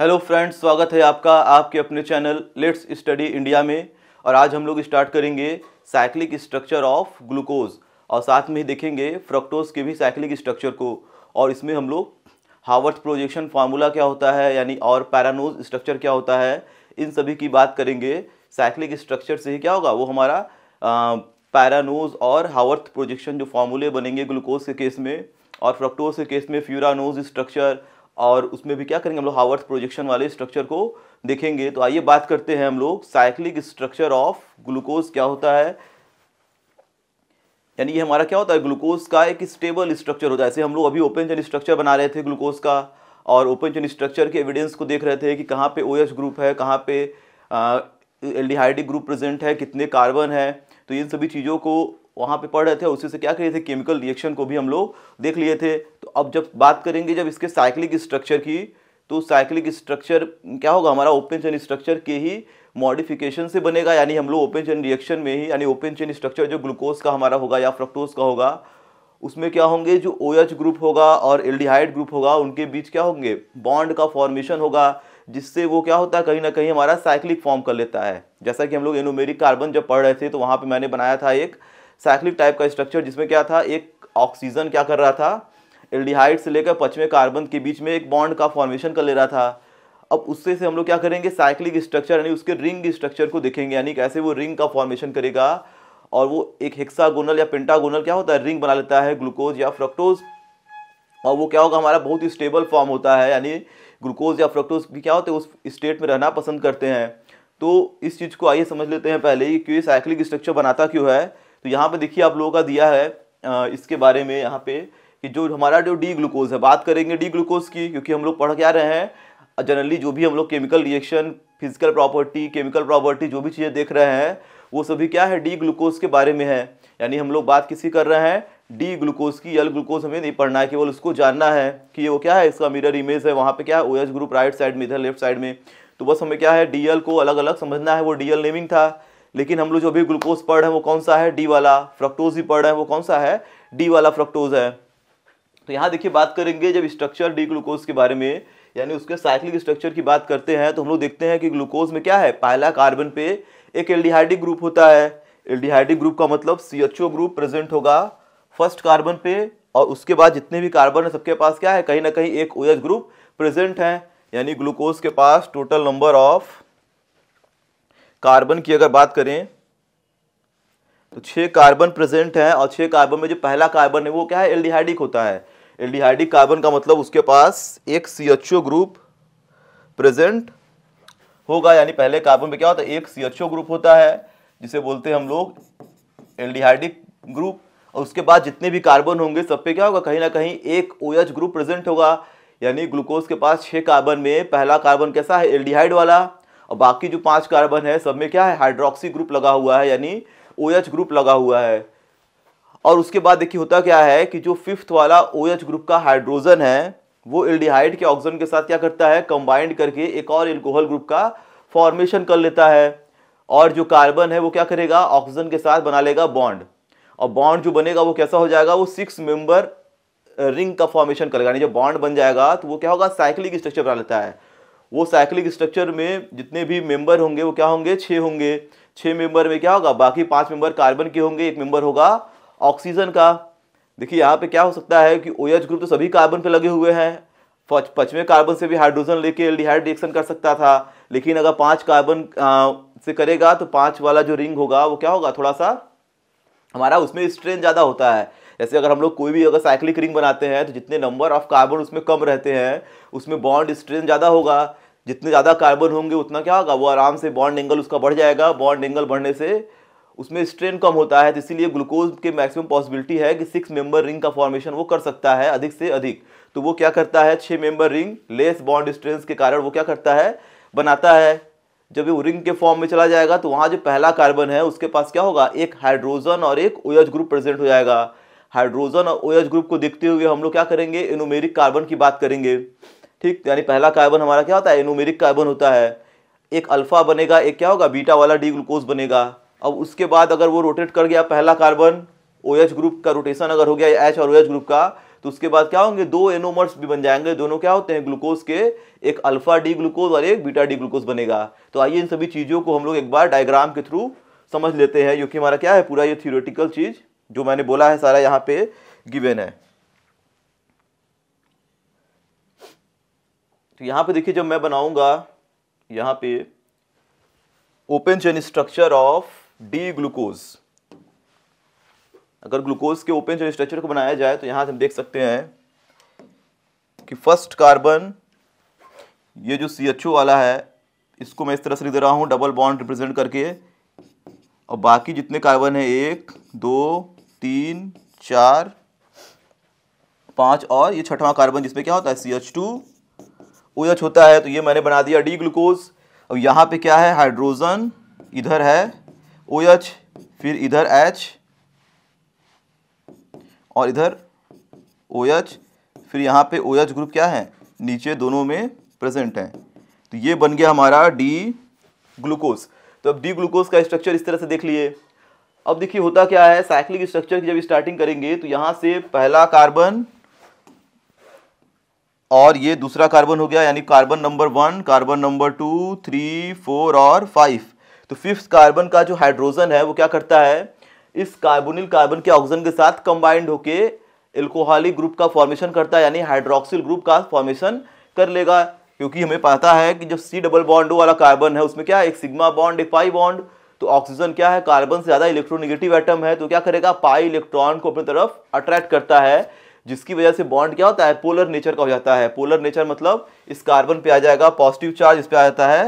hello friends स्वागत है आपका आपके अपने चैनल लेट्स स्टडी इंडिया में और आज हम लोग स्टार्ट करेंगे साइक्लिक स्ट्रक्चर ऑफ ग्लूकोज और साथ में ही देखेंगे फ्रक्टोज के भी साइक्लिक स्ट्रक्चर को और इसमें हम लोग हावर्थ प्रोजेक्शन फार्मूला क्या होता है यानी और पैरानोज स्ट्रक्चर क्या होता है इन सभी की बात करेंगे साइक्लिक स्ट्रक्चर से ही क्या होगा वो हमारा पैरानोज और हावर्थ प्रोजेक्शन जो फार्मूले बनेंगे ग्लूकोज के केस में और फ्रक्टोज के केस में फ्यूरानोज स्ट्रक्चर और उसमें भी क्या करेंगे हम लोग हावर्स प्रोजेक्शन वाले स्ट्रक्चर को देखेंगे तो आइए बात करते हैं हम लोग साइक्लिक स्ट्रक्चर ऑफ ग्लूकोज क्या होता है यानी ये हमारा क्या होता है ग्लूकोज का एक स्टेबल स्ट्रक्चर होता है जैसे हम लोग अभी ओपन चेन स्ट्रक्चर बना रहे थे ग्लूकोज का और ओपन चेन स्ट्रक्चर के एविडेंस को देख रहे थे कि कहाँ पे ओ OH ग्रुप है कहाँ पे एल ग्रुप प्रेजेंट है कितने कार्बन है तो इन सभी चीज़ों को वहाँ पे पढ़ रहे थे उसी से क्या करिए थे केमिकल रिएक्शन को भी हम लोग देख लिए थे तो अब जब बात करेंगे जब इसके साइक्लिक स्ट्रक्चर की तो साइक्लिक स्ट्रक्चर क्या होगा हमारा ओपन चेन स्ट्रक्चर के ही मॉडिफिकेशन से बनेगा यानी हम लोग ओपन चेन रिएक्शन में ही यानी ओपन चेन स्ट्रक्चर जो ग्लूकोज का हमारा होगा या फ्रक्टोज का होगा उसमें क्या होंगे जो ओ OH ग्रुप होगा और एल ग्रुप होगा उनके बीच क्या होंगे बॉन्ड का फॉर्मेशन होगा जिससे वो क्या होता है कहीं ना कहीं हमारा साइक्लिक फॉर्म कर लेता है जैसा कि हम लोग एनोमेरिक कार्बन जब पढ़ रहे थे तो वहाँ पे मैंने बनाया था एक साइक्लिक टाइप का स्ट्रक्चर जिसमें क्या था एक ऑक्सीजन क्या कर रहा था एल्डिहाइड से लेकर पचवें कार्बन के बीच में एक बॉन्ड का फॉर्मेशन कर ले रहा था अब उससे से हम लोग क्या करेंगे साइक्लिक स्ट्रक्चर यानी उसके रिंग स्ट्रक्चर को देखेंगे यानी कैसे वो रिंग का फॉर्मेशन करेगा और वो एक हेक्सागोनल या पेंटागोनल क्या होता है रिंग बना लेता है ग्लूकोज या फ्रक्टोज और वो क्या होगा हमारा बहुत ही स्टेबल फॉर्म होता है यानी ग्लूकोज या फ्रक्टोज भी क्या होते हैं उस स्टेट में रहना पसंद करते हैं तो इस चीज़ को आइए समझ लेते हैं पहले कि क्योंकि साइक्लिक स्ट्रक्चर बनाता क्यों है तो यहाँ पे देखिए आप लोगों का दिया है इसके बारे में यहाँ पे कि जो हमारा जो डी ग्लूकोज है बात करेंगे डी ग्लूकोज की क्योंकि हम लोग पढ़ क्या रहे हैं जनरली जो भी हम लोग chemical reaction physical property chemical property जो भी चीज़ें देख रहे हैं वो सभी क्या है डी ग्लूकोज के बारे में है यानी हम लोग बात किसी कर रहे हैं डी ग्लूकोज की यल ग्लूकोज हमें नहीं पढ़ना है केवल उसको जानना है कि वो क्या है इसका मिरर इमेज है वहाँ पे क्या है ओ ग्रुप राइट साइड में इधर लेफ्ट साइड में तो बस हमें क्या है डी को अलग अलग समझना है वो डी नेमिंग था लेकिन हम लोग जो अभी ग्लूकोज पढ़ रहे हैं वो कौन सा है डी वाला फ्रक्टोज भी पढ़ रहे हैं वो कौन सा है डी वाला फ्रक्टोज है तो यहाँ देखिए बात करेंगे जब स्ट्रक्चर डी ग्लूकोज के बारे में यानी उसके साइक्लिक स्ट्रक्चर की बात करते हैं तो हम लोग देखते हैं कि ग्लूकोज में क्या है पहला कार्बन पे एक एल्डिहाइडिक ग्रुप होता है एल्डिहाइडिक ग्रुप का मतलब सी ग्रुप प्रेजेंट होगा फर्स्ट कार्बन पे और उसके बाद जितने भी कार्बन है सबके पास क्या है कहीं ना कहीं एक ओ ग्रुप प्रेजेंट है यानी ग्लूकोज के पास टोटल नंबर ऑफ कार्बन की अगर बात करें तो छह कार्बन प्रेजेंट है और छह कार्बन में जो पहला कार्बन है वो क्या है एल्डिहाइडिक होता है एल्डिहाइडिक कार्बन का मतलब उसके पास एक C H O group present होगा यानी पहले कार्बन में क्या होता है एक सी एच ओ ग्रुप होता है जिसे बोलते हैं हम लोग एल्डिहाइडिक ग्रुप और उसके बाद जितने भी कार्बन होंगे सब पे क्या होगा कहीं ना कहीं एक ओ एच ग्रुप प्रेजेंट होगा यानी ग्लूकोज के पास छह कार्बन में पहला कार्बन कैसा है एल्डिहाइड वाला और बाकी जो पांच कार्बन है सब में क्या है हाइड्रोक्सी ग्रुप लगा हुआ है यानी ओ OH ग्रुप लगा हुआ है और उसके बाद देखिए होता क्या है कि जो फिफ्थ वाला ओ OH ग्रुप का हाइड्रोजन है वो एल्डिहाइड के ऑक्सीजन के साथ क्या करता है कंबाइंड करके एक और एल्कोहल ग्रुप का फॉर्मेशन कर लेता है और जो कार्बन है वो क्या करेगा ऑक्सीजन के साथ बना लेगा बॉन्ड और बॉन्ड जो बनेगा वो कैसा हो जाएगा वो सिक्स मेंबर रिंग का फॉर्मेशन करेगा यानी जब बॉन्ड बन जाएगा तो वो क्या होगा साइक्लिक स्ट्रक्चर बना लेता है वो साइक्लिक स्ट्रक्चर में जितने भी मेंबर होंगे वो क्या होंगे छः होंगे छः मेंबर में क्या होगा बाकी पांच मेंबर कार्बन के होंगे एक मेंबर होगा ऑक्सीजन का देखिए यहाँ पे क्या हो सकता है कि ओ ग्रुप तो सभी कार्बन पे लगे हुए हैं पचवें कार्बन से भी हाइड्रोजन लेके एल रिएक्शन कर सकता था लेकिन अगर पांच कार्बन से करेगा तो पांच वाला जो रिंग होगा वो क्या होगा थोड़ा सा हमारा उसमें स्ट्रेन ज़्यादा होता है जैसे अगर हम लोग कोई भी अगर साइक्लिक रिंग बनाते हैं तो जितने नंबर ऑफ कार्बन उसमें कम रहते हैं उसमें बॉन्ड स्ट्रेन ज़्यादा होगा जितने ज़्यादा कार्बन होंगे उतना क्या होगा वो आराम से बॉन्ड एंगल उसका बढ़ जाएगा बॉन्ड एंगल बढ़ने से उसमें स्ट्रेन कम होता है तो इसीलिए ग्लूकोज के मैक्सिमम पॉसिबिलिटी है कि सिक्स मेंबर रिंग का फॉर्मेशन वो कर सकता है अधिक से अधिक तो वो क्या करता है छः member ring less bond strains के कारण वो क्या करता है बनाता है जब वो रिंग के फॉर्म में चला जाएगा तो वहाँ जो पहला कार्बन है उसके पास क्या होगा एक हाइड्रोजन और एक ओएच ग्रुप प्रेजेंट हो जाएगा हाइड्रोजन और ओयज ग्रुप को देखते हुए हम लोग क्या करेंगे एनोमेरिक कार्बन की बात करेंगे ठीक यानी पहला कार्बन हमारा क्या होता है एनोमेरिक कार्बन होता है एक अल्फ़ा बनेगा एक क्या होगा बीटा वाला डी ग्लूकोज बनेगा अब उसके बाद अगर वो रोटेट कर गया पहला कार्बन ओ OH ग्रुप का रोटेशन अगर हो गया एच और ओ OH ग्रुप का तो उसके बाद क्या होंगे दो एनोमर्स भी बन जाएंगे दोनों क्या होते हैं ग्लूकोज के एक अल्फा डी ग्लूकोज और एक बीटा डी ग्लूकोज बनेगा तो आइए इन सभी चीज़ों को हम लोग एक बार डायग्राम के थ्रू समझ लेते हैं जो कि हमारा क्या है पूरा ये थियोरेटिकल चीज़ जो मैंने बोला है सारा यहाँ पे गिवेन है तो यहां पे देखिए जब मैं बनाऊंगा यहां पे open chain structure of D glucose अगर ग्लूकोज के ओपन चेन स्ट्रक्चर को बनाया जाए तो यहां से हम देख सकते हैं कि फर्स्ट कार्बन ये जो सी एच ओ वाला है इसको मैं इस तरह से लिख दे रहा हूं डबल बॉन्ड रिप्रेजेंट करके और बाकी जितने कार्बन है एक दो तीन चार पांच और ये छठवां कार्बन जिसमें क्या होता है C H two O H होता है तो ये मैंने बना दिया डी ग्लूकोज अब यहाँ पे क्या है हाइड्रोजन इधर है ओ एच फिर इधर एच और इधर ओ एच फिर यहाँ पे ओ एच ग्रुप क्या है नीचे दोनों में प्रेजेंट है तो ये बन गया हमारा डी ग्लूकोज तो अब डी ग्लूकोज का स्ट्रक्चर इस तरह से देख लिए अब देखिए होता क्या है साइक्लिक स्ट्रक्चर की जब स्टार्टिंग करेंगे तो यहाँ से पहला कार्बन और ये दूसरा कार्बन हो गया यानी carbon number one carbon number two three four और फाइव तो फिफ्थ कार्बन का जो हाइड्रोजन है वो क्या करता है इस कार्बोनिल कार्बन के ऑक्सीजन के साथ कंबाइंड होके एल्कोहलिक ग्रुप का फॉर्मेशन करता है यानी हाइड्रोक्सिल ग्रुप का फॉर्मेशन कर लेगा क्योंकि हमें पता है कि जो सी डबल बॉन्ड वाला कार्बन है उसमें क्या है एक सिग्मा बॉन्ड एक पाई बॉन्ड तो ऑक्सीजन क्या है कार्बन से ज़्यादा इलेक्ट्रोनिगेटिव आइटम है तो क्या करेगा पाई इलेक्ट्रॉन को अपनी तरफ अट्रैक्ट करता है जिसकी वजह से बॉन्ड क्या होता है पोलर नेचर का हो जाता है पोलर नेचर मतलब इस कार्बन पे आ जाएगा पॉजिटिव चार्ज इस पर आ जाता है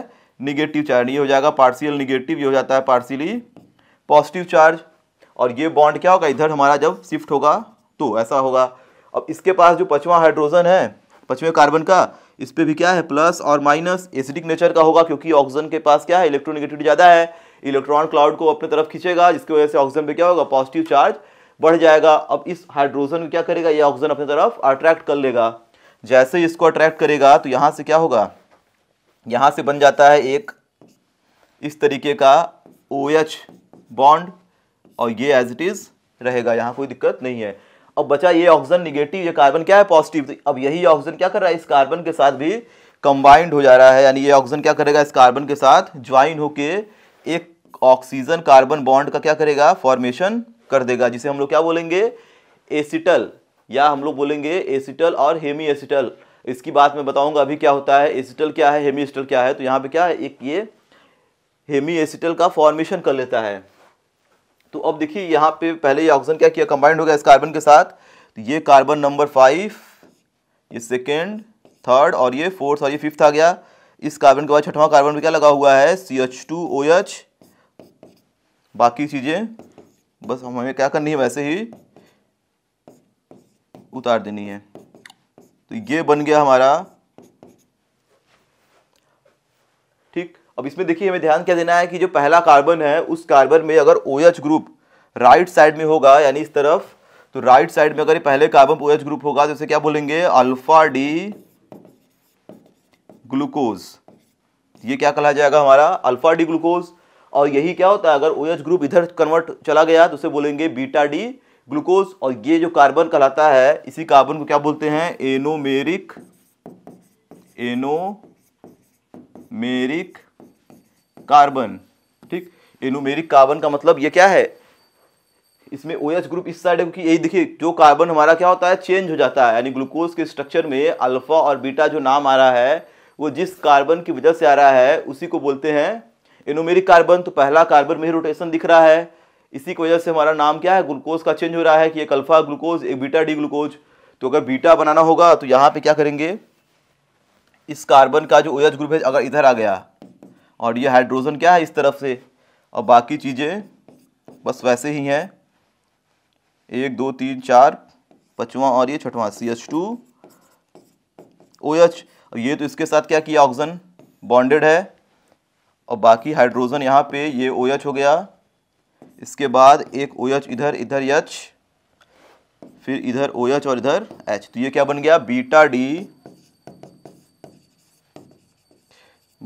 निगेटिव चार्ज ये हो जाएगा पार्सियल निगेटिव ये हो जाता है पार्सियली पॉजिटिव चार्ज और ये बॉन्ड क्या होगा इधर हमारा जब शिफ्ट होगा तो ऐसा होगा अब इसके पास जो पचवा हाइड्रोजन है पचवें कार्बन का इस पर भी क्या है प्लस और माइनस एसिडिक नेचर का होगा क्योंकि ऑक्सीजन के पास क्या है इलेक्ट्रोनिगेटिविटी ज़्यादा है इलेक्ट्रॉन क्लाउड को अपनी तरफ खींचेगा जिसकी वजह से ऑक्सीजन पे क्या होगा पॉजिटिव चार्ज बढ़ जाएगा अब इस हाइड्रोजन क्या करेगा ये ऑक्सीजन अपनी तरफ अट्रैक्ट कर लेगा जैसे इसको अट्रैक्ट करेगा तो यहाँ से क्या होगा यहाँ से बन जाता है एक इस तरीके का ओ एच बॉन्ड और ये एज इट इज़ रहेगा यहाँ कोई दिक्कत नहीं है अब बचा ये ऑक्सीजन निगेटिव ये कार्बन क्या है पॉजिटिव तो अब यही ऑक्सीजन क्या कर रहा है इस कार्बन के साथ भी कंबाइंड हो जा रहा है यानी ये ऑक्सीजन क्या करेगा इस कार्बन के साथ ज्वाइन होके एक ऑक्सीजन कार्बन बॉन्ड का क्या करेगा फॉर्मेशन कर देगा जिसे हम लोग क्या बोलेंगे एसिटल या हम लोग बोलेंगे एसिटल और हेमी एसिटल इसकी बात मैं बताऊंगा अभी क्या होता है एसिटल क्या है हेमी एसिटल क्या है तो यहाँ पे क्या है एक ये हेमी एसिटल का फॉर्मेशन कर लेता है तो अब देखिए यहाँ पे पहले ये ऑक्सीजन क्या किया कंबाइंड हो गया इस कार्बन के साथ तो ये कार्बन नंबर फाइव ये सेकेंड थर्ड और ये फोर्थ और ये फिफ्थ आ गया इस कार्बन के बाद छठवां कार्बन में क्या लगा हुआ है C H two O H बाकी चीज़ें बस हमें क्या करनी है वैसे ही उतार देनी है तो ये बन गया हमारा ठीक अब इसमें देखिए हमें ध्यान क्या देना है कि जो पहला कार्बन है उस कार्बन में अगर O OH group right side में होगा यानी इस तरफ तो राइट साइड में अगर ये पहले कार्बन ओ OH ग्रुप होगा तो उसे क्या बोलेंगे अल्फा डी ग्लूकोज ये क्या कहा जाएगा हमारा अल्फा डी ग्लूकोज और यही क्या होता है अगर ओ OH ग्रुप इधर कन्वर्ट चला गया तो उसे बोलेंगे बीटा डी ग्लूकोज और ये जो कार्बन कहलाता है इसी कार्बन को क्या बोलते हैं एनोमेरिक एनोमेरिक कार्बन ठीक एनोमेरिक कार्बन का मतलब ये क्या है इसमें ओ OH ग्रुप इस साइड है क्योंकि यही देखिए जो कार्बन हमारा क्या होता है चेंज हो जाता है यानी ग्लूकोज के स्ट्रक्चर में अल्फा और बीटा जो नाम आ रहा है वो जिस कार्बन की वजह से आ रहा है उसी को बोलते हैं एनोमेरिक कार्बन तो पहला कार्बन में ही रोटेशन दिख रहा है इसी की वजह से हमारा नाम क्या है ग्लूकोज का चेंज हो रहा है कि एक अल्फा ग्लूकोज एक बीटा डी ग्लूकोज तो अगर बीटा बनाना होगा तो यहाँ पे क्या करेंगे इस कार्बन का जो ओएच ग्रुप है अगर इधर आ गया और ये हाइड्रोजन क्या है इस तरफ से और बाकी चीज़ें बस वैसे ही हैं एक दो तीन चार पचवा और ये छठवा C H two O H ये तो इसके साथ क्या किया ऑक्सीजन बॉन्डेड है और बाकी हाइड्रोजन यहाँ पे ये ओ OH हो गया इसके बाद एक ओ OH इधर इधर एच फिर इधर ओ OH और इधर एच तो ये क्या बन गया बीटा डी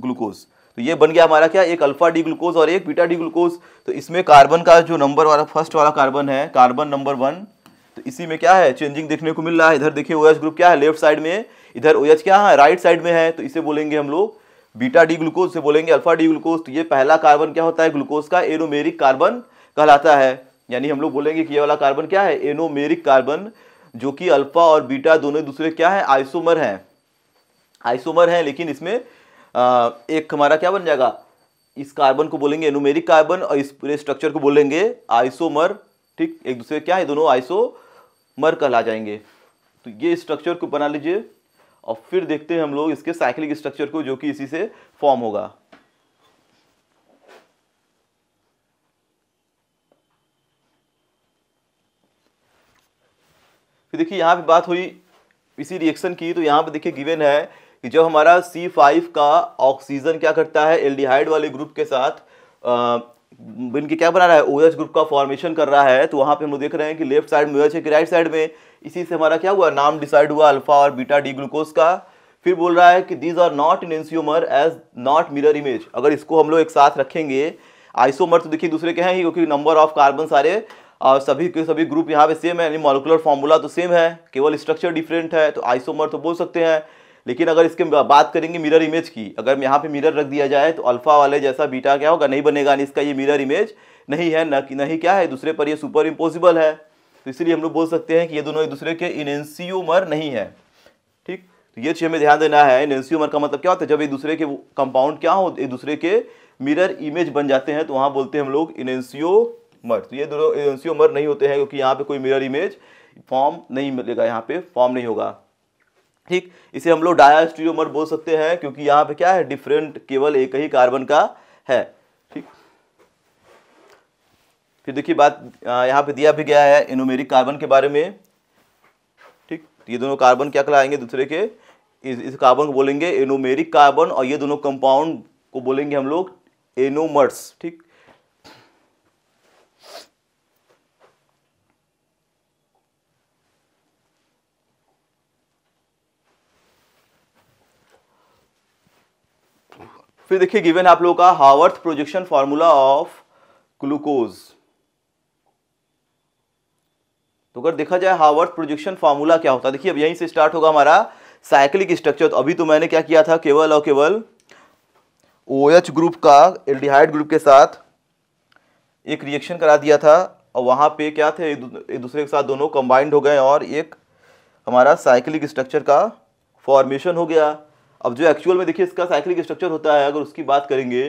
ग्लूकोज तो ये बन गया हमारा क्या एक अल्फा डी ग्लूकोज और एक बीटा डी ग्लूकोज तो इसमें कार्बन का जो नंबर वाला फर्स्ट वाला कार्बन है कार्बन नंबर वन तो इसी में क्या है चेंजिंग देखने को मिल रहा है इधर देखिए ओ OH ग्रुप क्या है लेफ्ट साइड में इधर ओ OH क्या है राइट साइड में है तो इसे बोलेंगे हम लोग बीटा डी ग्लूकोज से बोलेंगे अल्फा डी ग्लूकोज तो ये पहला कार्बन क्या होता है ग्लूकोज का एनोमेरिक कार्बन कहलाता है यानी हम लोग बोलेंगे कि ये वाला कार्बन क्या है एनोमेरिक कार्बन जो कि अल्फा और बीटा दोनों दूसरे क्या है आइसोमर हैं आइसोमर हैं लेकिन इसमें एक हमारा क्या बन जाएगा इस कार्बन को बोलेंगे एनोमेरिक कार्बन और इस पूरे स्ट्रक्चर को बोलेंगे आइसोमर ठीक एक दूसरे क्या है दोनों आइसोमर कहला जाएंगे तो ये स्ट्रक्चर को बना लीजिए और फिर देखते हैं हम लोग इसके साइक्लिक स्ट्रक्चर को जो कि इसी से फॉर्म होगा फिर देखिए यहां पे बात हुई इसी रिएक्शन की तो यहां पे देखिए गिवन है कि जब हमारा C5 का ऑक्सीजन क्या करता है एल्डिहाइड वाले ग्रुप के साथ इनके क्या बना रहा है ओएच ग्रुप का फॉर्मेशन कर रहा है तो वहाँ पे हम लोग देख रहे हैं कि लेफ्ट साइड में ओएच है कि राइट साइड में इसी से हमारा क्या हुआ नाम डिसाइड हुआ अल्फा और बीटा डी ग्लूकोज का फिर बोल रहा है कि these are not in enantiomer as not mirror image अगर इसको हम लोग एक साथ रखेंगे आइसोमर तो देखिए दूसरे के हैं ही क्योंकि नंबर ऑफ कार्बन सारे और सभी के सभी ग्रुप यहाँ पे सेम है यानी मॉलिकुलर फॉर्मूला तो सेम है केवल स्ट्रक्चर डिफरेंट है तो आइसोमर तो बोल सकते हैं लेकिन अगर इसके बात करेंगे मिरर इमेज की अगर यहाँ पे मिरर रख दिया जाए तो अल्फा वाले जैसा बीटा क्या होगा नहीं बनेगा नहीं इसका ये मिरर इमेज नहीं है न नहीं क्या है दूसरे पर ये सुपर इम्पोसिबल है तो इसलिए हम लोग बोल सकते हैं कि ये दोनों एक दूसरे के इनेंसियोमर नहीं है ठीक तो ये चीज़ हमें ध्यान देना है इनेंसियोमर का मतलब क्या होता है जब एक दूसरे के कंपाउंड क्या हो एक दूसरे के मिरर इमेज बन जाते हैं तो वहाँ बोलते हैं हम लोग इनेंसियोमर तो ये दोनों इनेंसियोमर नहीं होते हैं क्योंकि यहाँ पर कोई मिरर इमेज फॉर्म नहीं मिलेगा यहाँ पर फॉर्म नहीं होगा ठीक इसे हम लोग डाया बोल सकते हैं क्योंकि यहाँ पे क्या है डिफरेंट केवल एक ही कार्बन का है ठीक फिर देखिए बात यहाँ पे दिया भी गया है इनोमेरिक कार्बन के बारे में ठीक ये दोनों कार्बन क्या कहलाएंगे दूसरे के इस इस कार्बन को बोलेंगे एनोमेरिक कार्बन और ये दोनों कंपाउंड को बोलेंगे हम लोग एनोमर्स ठीक फिर देखिए गिवन आप लोगों का Haworth projection formula of glucose तो अगर देखा जाए हावर्थ प्रोजेक्शन फॉर्मूला क्या होता है देखिए अब यहीं से स्टार्ट होगा हमारा साइक्लिक स्ट्रक्चर तो अभी तो मैंने क्या किया था केवल और केवल ओ OH ग्रुप का एल्डिहाइड ग्रुप के साथ एक रिएक्शन करा दिया था और वहाँ पे क्या थे एक दूसरे के साथ दोनों कंबाइंड हो गए और एक हमारा साइक्लिक स्ट्रक्चर का फॉर्मेशन हो गया अब जो एक्चुअल में देखिए इसका साइक्लिक स्ट्रक्चर होता है अगर उसकी बात करेंगे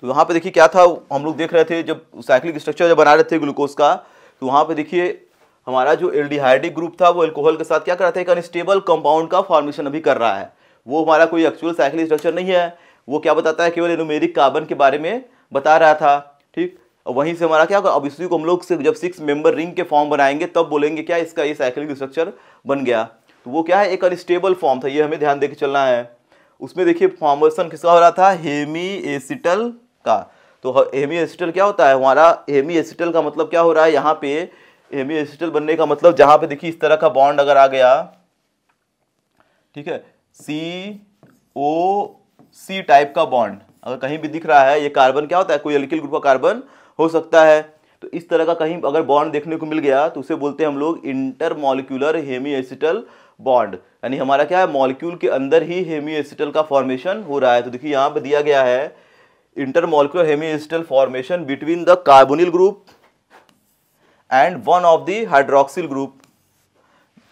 तो यहां पे देखिए क्या था हम लोग देख रहे थे जब साइक्लिक स्ट्रक्चर जब बना रहे थे ग्लूकोज का तो वहां पे देखिए हमारा जो एल्डिहाइडिक ग्रुप था वो एल्कोहल के साथ क्या कर रहा था एक अनस्टेबल कंपाउंड का फॉर्मेशन अभी कर रहा है वो हमारा कोई एक्चुअल साइक्लिक स्ट्रक्चर नहीं है वो क्या बताता है केवल एनोमेरिक कार्बन के बारे में बता रहा था ठीक वहीं से हमारा क्या होगा अब इसी को हम लोग जब सिक्स मेंबर रिंग के फॉर्म बनाएंगे तब बोलेंगे क्या इसका ये साइक्लिक स्ट्रक्चर बन गया तो वो क्या है एक अनस्टेबल फॉर्म था ये हमें ध्यान देके चलना है उसमें देखिए फॉर्मेशन किसका हो रहा था हेमी एसिटल का तो हेमी एसिटल क्या होता है हमारा हेमी एसिटल का मतलब क्या हो रहा है यहाँ पे हेमी एसिटल बनने का मतलब जहाँ पे देखिए इस तरह का बॉन्ड अगर आ गया ठीक है सी ओ सी टाइप का बॉन्ड अगर कहीं भी दिख रहा है ये कार्बन क्या होता है कोई अल्किल ग्रुप का कार्बन हो सकता है तो इस तरह का कहीं अगर बॉन्ड देखने को मिल गया तो उसे बोलते हैं हम लोग intermolecular hemiacetal bond यानी हमारा क्या है मॉलिक्यूल के अंदर ही हेमी का फॉर्मेशन हो रहा है तो देखिए यहाँ पर दिया गया है intermolecular hemiacetal formation between the carbonyl group and one of the hydroxyl group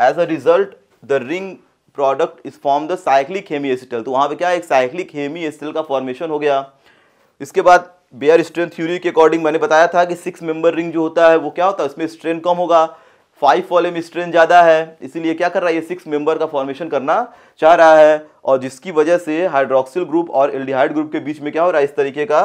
as a result the ring product is form the cyclic hemiacetal तो वहाँ पर क्या है एक साइक्लिक हेमी एसिटल का फॉर्मेशन हो गया इसके बाद बेयर स्ट्रेंथ थ्योरी के अकॉर्डिंग मैंने बताया था कि सिक्स मेंबर रिंग जो होता है वो क्या होता है उसमें स्ट्रेंथ कम होगा फाइव वाले में स्ट्रेंथ ज़्यादा है इसीलिए क्या कर रहा है ये सिक्स मेंबर का फॉर्मेशन करना चाह रहा है और जिसकी वजह से हाइड्रोक्सिल ग्रुप और एल्डिहाइड ग्रुप के बीच में क्या हो रहा है इस तरीके का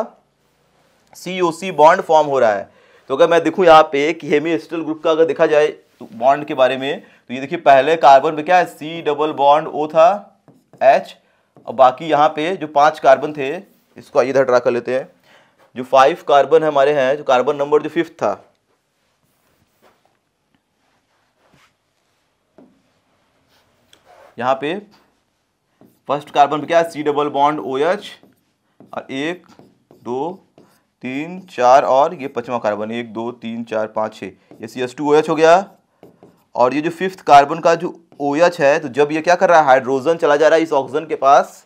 सी ओ सी बॉन्ड फॉर्म हो रहा है तो अगर मैं देखूँ यहाँ पे कि हेमी एस्टल ग्रुप का अगर देखा जाए तो बॉन्ड के बारे में तो ये देखिए पहले कार्बन में क्या है सी डबल बॉन्ड ओ था एच और बाकी यहाँ पे जो पांच कार्बन थे इसको आइए इधर ड्रा कर लेते हैं जो फाइव कार्बन हमारे हैं जो कार्बन नंबर जो फिफ्थ था यहाँ पे फर्स्ट कार्बन पे क्या है C double bond O H और एक दो तीन चार और ये पचवा कार्बन एक दो तीन चार पाँच छः ये C S two O H हो गया और ये जो फिफ्थ कार्बन का जो ओ एच है तो जब ये क्या कर रहा है हाइड्रोजन चला जा रहा है इस ऑक्सीजन के पास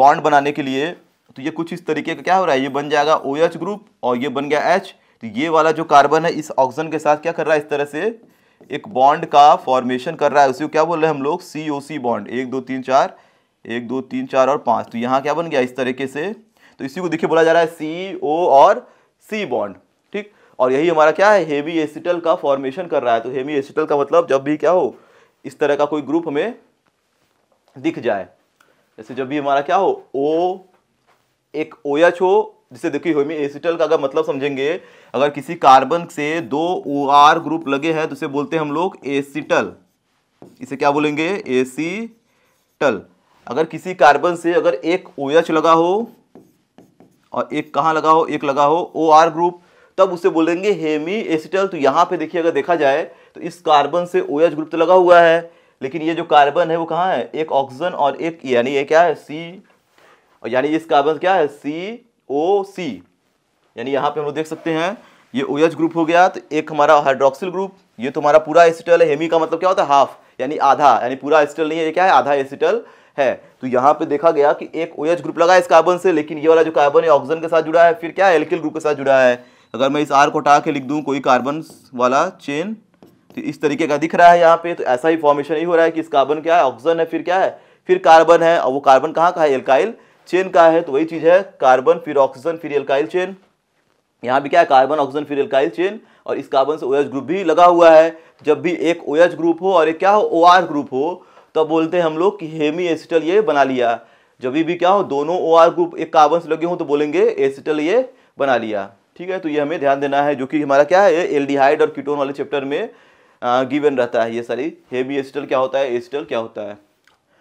बॉन्ड बनाने के लिए तो ये कुछ इस तरीके का क्या हो रहा है ये बन जाएगा ओ OH ग्रुप और ये बन गया H तो ये वाला जो कार्बन है इस ऑक्सीजन के साथ क्या कर रहा है इस तरह से एक बॉन्ड का फॉर्मेशन कर रहा है उसी को क्या बोल रहे हैं हम लोग सी ओ सी बॉन्ड एक दो तीन चार एक दो तीन चार और पाँच तो यहाँ क्या बन गया इस तरीके से तो इसी को देखिए बोला जा रहा है सी ओ और सी बॉन्ड ठीक और यही हमारा क्या है हेवी एसिटल का फॉर्मेशन कर रहा है तो हेवी एसिटल का मतलब जब भी क्या हो इस तरह का कोई ग्रुप हमें दिख जाए जैसे जब भी हमारा क्या हो ओ एक ओ एच हो जिसे देखिए होमी एसिटल का अगर मतलब समझेंगे अगर किसी कार्बन से दो ओ आर ग्रुप लगे हैं तो उसे बोलते हैं हम लोग एसिटल इसे क्या बोलेंगे एसिटल अगर किसी कार्बन से अगर एक ओ OH लगा हो और एक कहाँ लगा हो एक लगा हो ओ आर ग्रुप तब उसे बोलेंगे हेमी एसिटल तो यहाँ पे देखिए अगर देखा जाए तो इस कार्बन से ओ OH ग्रुप तो लगा हुआ है लेकिन ये जो कार्बन है वो कहाँ है एक ऑक्सीजन और एक यानी ये क्या है सी और यानी इस कार्बन क्या है सी ओ सी यानी यहाँ पे हम लोग देख सकते हैं ये ओ एच ग्रुप हो गया तो एक हमारा हाइड्रोक्सिल ग्रुप ये तो हमारा पूरा एसिटल है हेमी का मतलब क्या होता है हाफ यानी आधा यानी पूरा एसिटल नहीं है ये क्या है आधा एसिटल है तो यहाँ पे देखा गया कि एक ओ एच ग्रुप लगा इस कार्बन से लेकिन ये वाला जो कार्बन है ऑक्सीजन के साथ जुड़ा है फिर क्या है एल्किल ग्रुप के साथ जुड़ा है अगर मैं इस आर को हटा के लिख दूँ कोई कार्बन वाला चेन तो इस तरीके का दिख रहा है यहाँ पे तो ऐसा ही फॉर्मेशन ही हो रहा है कि इस कार्बन क्या है ऑक्सीजन है फिर क्या है फिर कार्बन है और वो कार्बन कहाँ का है एल्काइल चेन का है तो वही चीज है कार्बन फिर ऑक्सीजन फिर एल्काइल चेन यहाँ भी क्या है कार्बन ऑक्सीजन फिर एल्काइल चेन और इस कार्बन से ओएच ग्रुप भी लगा हुआ है जब भी एक ओएच ग्रुप हो और एक क्या हो ओ ग्रुप हो तब तो बोलते हैं हम लोग कि हेमी एसिटल ये बना लिया जब भी क्या हो दोनों ओ ग्रुप एक कार्बन से लगे हों तो बोलेंगे एसिटल ये बना लिया ठीक है तो ये हमें ध्यान देना है जो कि हमारा क्या है एल्डिहाइड और कीटोन वाले चैप्टर में गिवन रहता है ये सारी हेमी एसिटल क्या होता है एसिटल क्या होता है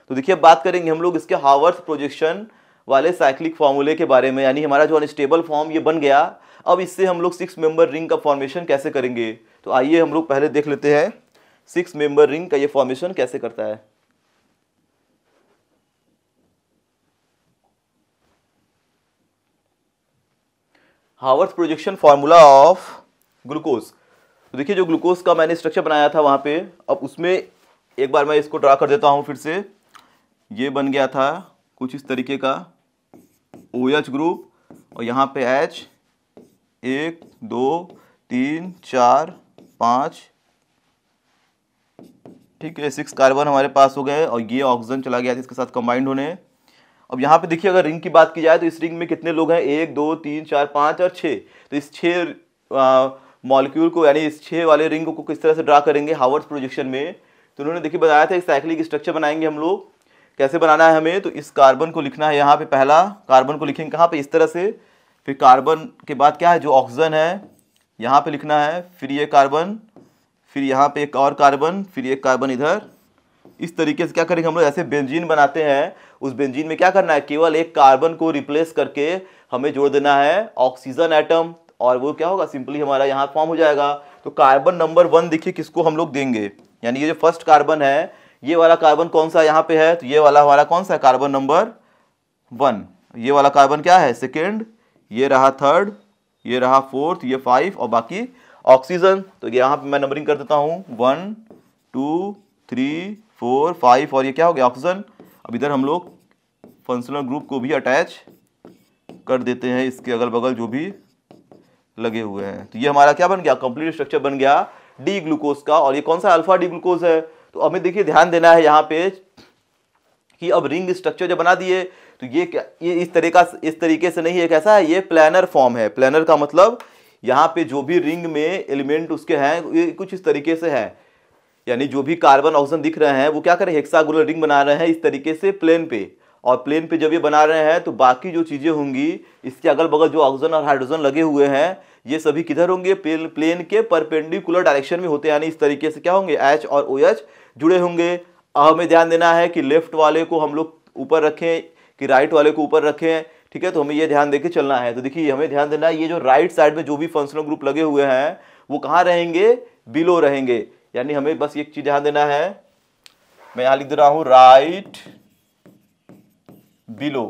तो देखिए बात करेंगे हम लोग इसके हावर्स प्रोजेक्शन वाले साइक्लिक फार्मूले के बारे में यानी हमारा जो अनस्टेबल फॉर्म ये बन गया अब इससे हम लोग सिक्स मेंबर रिंग का फॉर्मेशन कैसे करेंगे तो आइए हम लोग पहले देख लेते हैं सिक्स मेंबर रिंग का ये फॉर्मेशन कैसे करता है Haworth projection formula of glucose तो देखिए जो ग्लूकोज का मैंने स्ट्रक्चर बनाया था वहाँ पे अब उसमें एक बार मैं इसको ड्रा कर देता हूँ फिर से ये बन गया था कुछ इस तरीके का ओ एच ग्रुप और यहाँ पे एच एक दो तीन चार पाँच ठीक है सिक्स कार्बन हमारे पास हो गए और ये ऑक्सीजन चला गया था इसके साथ कंबाइंड होने अब यहाँ पे देखिए अगर रिंग की बात की जाए तो इस रिंग में कितने लोग हैं एक दो तीन चार पाँच और छः तो इस छः मॉलिक्यूल को यानी इस छः वाले रिंग को किस तरह से ड्रा करेंगे हावर्स प्रोजेक्शन में तो उन्होंने देखिए बताया था एक साइक्लिक स्ट्रक्चर बनाएंगे हम लोग कैसे बनाना है हमें तो इस कार्बन को लिखना है यहाँ पे पहला कार्बन को लिखेंगे कहाँ पे इस तरह से फिर कार्बन के बाद क्या है जो ऑक्सीजन है यहाँ पे लिखना है फिर ये कार्बन फिर यहाँ पे एक और कार्बन फिर एक कार्बन इधर इस तरीके से क्या करेंगे हम लोग ऐसे बेंजीन बनाते हैं उस बेंजीन में क्या करना है केवल एक कार्बन को रिप्लेस करके हमें जोड़ देना है ऑक्सीजन एटम और वो क्या होगा सिंपली हमारा यहाँ फॉर्म हो जाएगा तो कार्बन नंबर वन देखिए किसको हम लोग देंगे यानी ये जो फर्स्ट कार्बन है ये वाला कार्बन कौन सा यहाँ पे है तो ये वाला हमारा कौन सा है कार्बन नंबर वन ये वाला कार्बन क्या है सेकेंड ये रहा थर्ड ये रहा फोर्थ ये फाइव और बाकी ऑक्सीजन तो यहाँ पे मैं नंबरिंग कर देता हूँ one two three four five और ये क्या हो गया ऑक्सीजन अब इधर हम लोग फंक्शनल ग्रुप को भी अटैच कर देते हैं इसके अगल बगल जो भी लगे हुए हैं तो ये हमारा क्या बन गया कंप्लीट स्ट्रक्चर बन गया डी ग्लूकोज का और ये कौन सा अल्फा डी ग्लूकोज है तो हमें देखिए ध्यान देना है यहाँ पे कि अब रिंग स्ट्रक्चर जब बना दिए तो ये क्या ये इस तरीका इस तरीके से नहीं है कैसा है ये प्लानर फॉर्म है प्लानर का मतलब यहाँ पे जो भी रिंग में एलिमेंट उसके हैं ये कुछ इस तरीके से है यानी जो भी कार्बन ऑक्सीजन दिख रहे हैं वो क्या करें हेक्सागुलर रिंग बना रहे हैं इस तरीके से प्लेन पे और प्लेन पे जब ये बना रहे हैं तो बाकी जो चीज़ें होंगी इसके अगल बगल जो ऑक्सीजन और हाइड्रोजन लगे हुए हैं ये सभी किधर होंगे प्लेन के परपेंडिकुलर डायरेक्शन में होते हैं यानी इस तरीके से क्या होंगे एच और ओ एच जुड़े होंगे अब हमें ध्यान देना है कि लेफ्ट वाले को हम लोग ऊपर रखें कि राइट वाले को ऊपर रखें ठीक है तो हमें ये ध्यान देके चलना है तो देखिए हमें ध्यान देना है ये जो राइट साइड में जो भी फंक्शनल ग्रुप लगे हुए हैं वो कहाँ रहेंगे बिलो रहेंगे यानी हमें बस एक चीज ध्यान देना है मैं यहां लिख दे रहा हूं राइट बिलो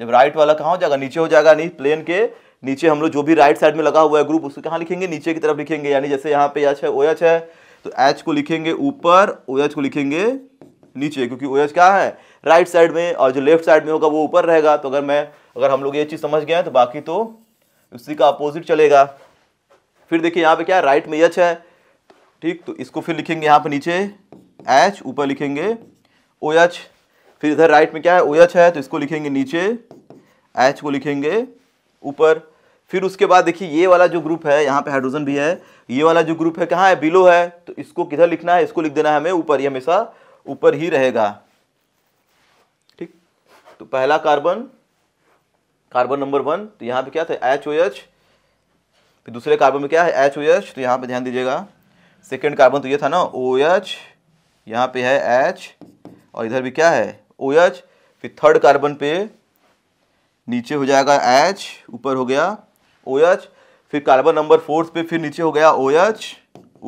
जब राइट वाला कहाँ हो जाएगा नीचे हो जाएगा नहीं प्लेन के नीचे हम लोग जो भी राइट साइड में लगा हुआ है ग्रुप उसको कहाँ लिखेंगे नीचे की तरफ लिखेंगे यानी जैसे यहाँ पे एच है ओ oh एच है तो एच को लिखेंगे ऊपर ओ oh एच को लिखेंगे नीचे क्योंकि ओ oh एच क्या है राइट साइड में और जो लेफ्ट साइड में होगा वो ऊपर रहेगा तो अगर मैं अगर हम लोग ये चीज़ समझ गए हैं तो बाकी तो उसी का अपोजिट चलेगा फिर देखिए यहाँ पे क्या है राइट में एच है ठीक तो इसको फिर लिखेंगे यहाँ पर नीचे एच ऊपर लिखेंगे ओ एच फिर इधर राइट में क्या है ओ एच है तो इसको लिखेंगे नीचे एच को लिखेंगे ऊपर फिर उसके बाद देखिए ये वाला जो ग्रुप है यहाँ पे हाइड्रोजन भी है ये वाला जो ग्रुप है कहाँ है बिलो है तो इसको किधर लिखना है इसको लिख देना है हमें ऊपर ये हमेशा ऊपर ही रहेगा ठीक तो पहला कार्बन कार्बन नंबर वन तो यहाँ पे क्या था एच ओ एच फिर दूसरे कार्बन में क्या है एच ओ एच तो यहाँ पे ध्यान दीजिएगा सेकेंड कार्बन तो ये था ना ओ एच यहाँ पे है एच और इधर भी क्या है ओ एच फिर थर्ड कार्बन पे नीचे हो जाएगा एच ऊपर हो गया ओ एच फिर कार्बन नंबर फोर्थ पे फिर नीचे हो गया ओ एच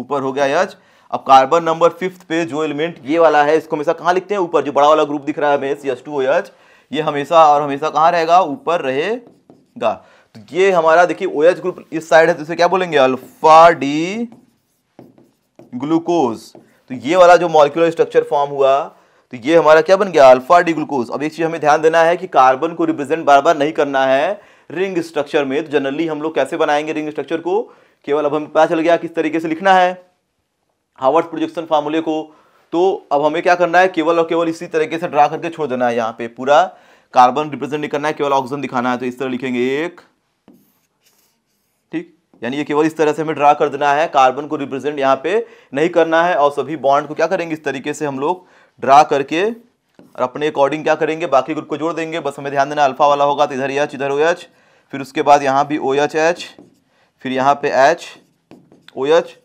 ऊपर हो गया एच अब कार्बन नंबर फिफ्थ पे जो एलिमेंट ये वाला है इसको हमेशा कहाँ लिखते हैं ऊपर जो बड़ा वाला ग्रुप दिख रहा है हमें C S two O H ये हमेशा और हमेशा कहाँ रहेगा ऊपर रहेगा तो ये हमारा देखिए ओ एच ग्रुप इस साइड है तो इसे क्या बोलेंगे अल्फा डी ग्लूकोज तो ये वाला जो मॉलिकुलर स्ट्रक्चर फॉर्म हुआ तो ये हमारा क्या बन गया अल्फा डी ग्लूकोज अब एक चीज हमें ध्यान देना है कि कार्बन को रिप्रेजेंट बार बार नहीं करना है रिंग स्ट्रक्चर में तो जनरली हम लोग कैसे बनाएंगे रिंग स्ट्रक्चर को केवल अब हमें पता चल गया किस तरीके से लिखना है हावर्ड प्रोजेक्शन फार्मूले को तो अब हमें क्या करना है केवल और केवल इसी तरीके से ड्रा करके छोड़ देना है यहाँ पे पूरा कार्बन रिप्रेजेंट नहीं करना है केवल ऑक्सीजन दिखाना है तो इस तरह लिखेंगे एक ठीक यानी ये केवल इस तरह से हमें ड्रा कर देना है कार्बन को रिप्रेजेंट यहाँ पे नहीं करना है और सभी बॉन्ड को क्या करेंगे इस तरीके से हम लोग ड्रा करके और अपने अकॉर्डिंग क्या करेंगे बाकी ग्रुप को जोड़ देंगे बस हमें ध्यान देना अल्फा वाला होगा तो इधर यच इधर हो यच फिर उसके बाद यहाँ भी ओ एच एच फिर यहाँ पे एच ओ एच